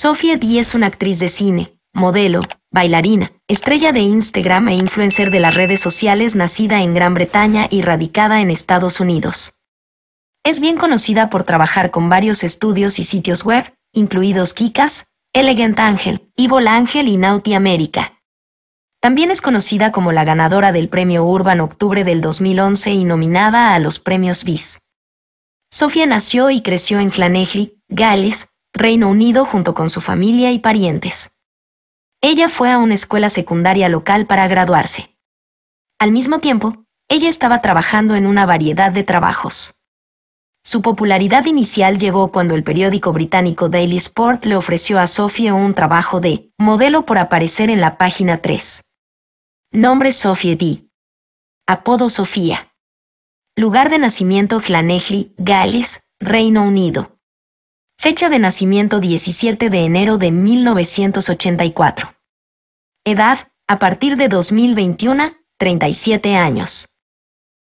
Sofía Di es una actriz de cine, modelo, bailarina, estrella de Instagram e influencer de las redes sociales nacida en Gran Bretaña y radicada en Estados Unidos. Es bien conocida por trabajar con varios estudios y sitios web, incluidos Kikas, Elegant Angel, Evil Angel y Naughty America. También es conocida como la ganadora del Premio Urban Octubre del 2011 y nominada a los premios BIS. Sofía nació y creció en Clanegly, Gales, Reino Unido junto con su familia y parientes. Ella fue a una escuela secundaria local para graduarse. Al mismo tiempo, ella estaba trabajando en una variedad de trabajos. Su popularidad inicial llegó cuando el periódico británico Daily Sport le ofreció a Sophie un trabajo de modelo por aparecer en la página 3. Nombre Sophie D. Apodo Sofía. Lugar de nacimiento Flanegli, Gales, Reino Unido. Fecha de nacimiento 17 de enero de 1984. Edad, a partir de 2021, 37 años.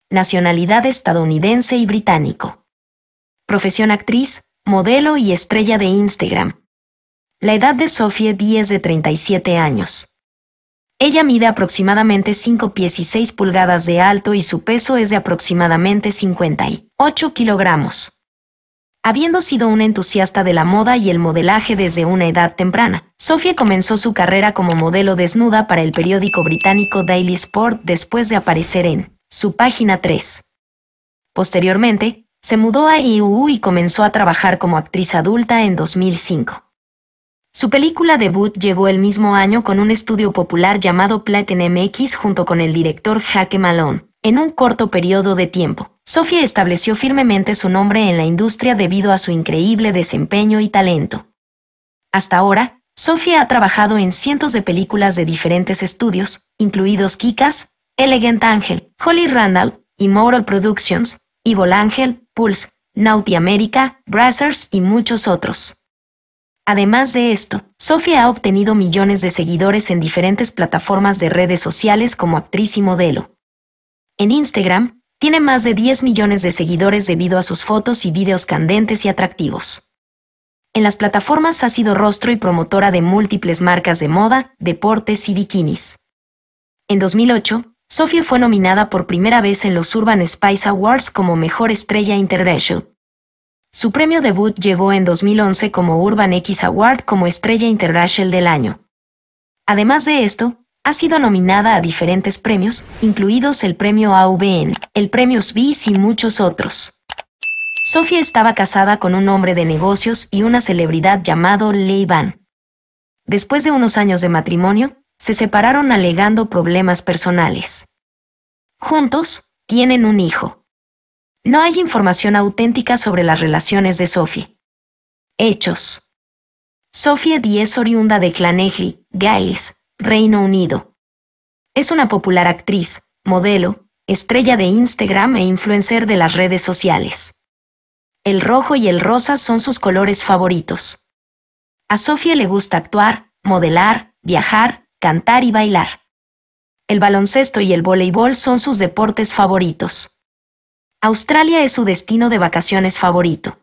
Nacionalidad estadounidense y británico. Profesión actriz, modelo y estrella de Instagram. La edad de Sophie es de 37 años. Ella mide aproximadamente 5 pies y 6 pulgadas de alto y su peso es de aproximadamente 58 kilogramos. Habiendo sido una entusiasta de la moda y el modelaje desde una edad temprana, Sofia comenzó su carrera como modelo desnuda para el periódico británico Daily Sport después de aparecer en su página 3. Posteriormente, se mudó a IUU y comenzó a trabajar como actriz adulta en 2005. Su película debut llegó el mismo año con un estudio popular llamado Platinum X junto con el director Jaque Malone en un corto periodo de tiempo, Sofia estableció firmemente su nombre en la industria debido a su increíble desempeño y talento. Hasta ahora, Sofia ha trabajado en cientos de películas de diferentes estudios, incluidos Kikas, Elegant Angel, Holly Randall, Moral Productions, Evil Angel, Pulse, Naughty America, Brazzers y muchos otros. Además de esto, Sofia ha obtenido millones de seguidores en diferentes plataformas de redes sociales como actriz y modelo, en Instagram, tiene más de 10 millones de seguidores debido a sus fotos y videos candentes y atractivos. En las plataformas ha sido rostro y promotora de múltiples marcas de moda, deportes y bikinis. En 2008, Sophie fue nominada por primera vez en los Urban Spice Awards como Mejor Estrella Interracial. Su premio debut llegó en 2011 como Urban X Award como Estrella Interracial del Año. Además de esto, ha sido nominada a diferentes premios, incluidos el premio AVN, el premio SBIS y muchos otros. Sofía estaba casada con un hombre de negocios y una celebridad llamado Leivan. Después de unos años de matrimonio, se separaron alegando problemas personales. Juntos, tienen un hijo. No hay información auténtica sobre las relaciones de Sofía. Hechos. Sofía Díez, oriunda de Clanegli, Gales, Reino Unido. Es una popular actriz, modelo, estrella de Instagram e influencer de las redes sociales. El rojo y el rosa son sus colores favoritos. A Sofía le gusta actuar, modelar, viajar, cantar y bailar. El baloncesto y el voleibol son sus deportes favoritos. Australia es su destino de vacaciones favorito.